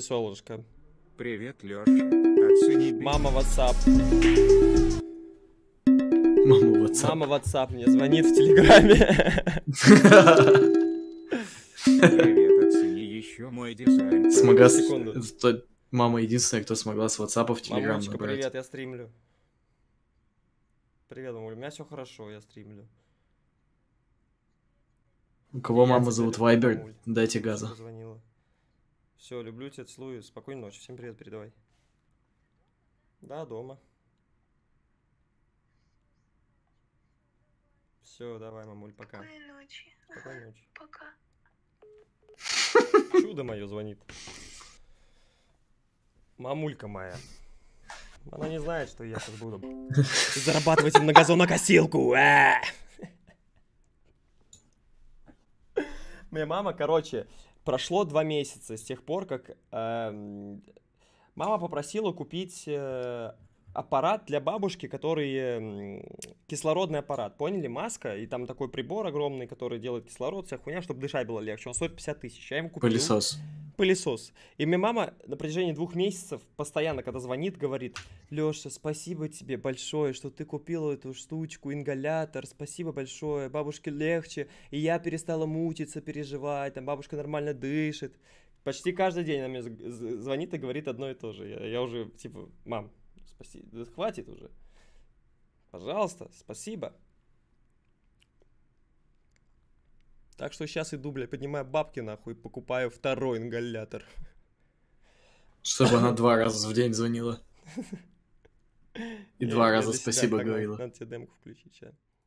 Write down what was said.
солнышко. Привет, Лёш. Оцени... Мама WhatsApp. Мама WhatsApp. Мама WhatsApp мне звонит в Телеграме. Привет, оцени еще мой дизайн. Смогла... Секунду. Мама единственная, кто смогла с WhatsApp в Телеграм Мамочка, набрать. привет, я стримлю. Привет, мамуль, у меня все хорошо, я стримлю. У кого я мама зовут Вайбер? Дайте газа. Позвонила. Все, люблю тебя, целую. Спокойной ночи. Всем привет передавай. Да, дома. Все, давай, мамуль, пока. Спокойной ночи. Спокойной ночи. Пока. Чудо мое звонит. Мамулька моя. Она не знает, что я сейчас буду зарабатывать на газонокосилку. А! Моя мама, короче, прошло два месяца с тех пор, как э, мама попросила купить э, аппарат для бабушки, который э, кислородный аппарат, поняли, маска, и там такой прибор огромный, который делает кислород, вся хуйня, чтобы дышать было легче, он стоит 50 тысяч, я ему купил. Пылесос пылесос. И мне мама на протяжении двух месяцев постоянно, когда звонит, говорит, Леша, спасибо тебе большое, что ты купила эту штучку, ингалятор, спасибо большое, бабушке легче, и я перестала мучиться, переживать, там бабушка нормально дышит. Почти каждый день она мне звонит и говорит одно и то же. Я, я уже, типа, мам, спаси, да хватит уже. Пожалуйста, спасибо. Так что сейчас иду, бля, поднимаю бабки, нахуй, покупаю второй ингалятор. Чтобы она два раза в день звонила. И два раза спасибо говорила. Надо тебе демку включить сейчас.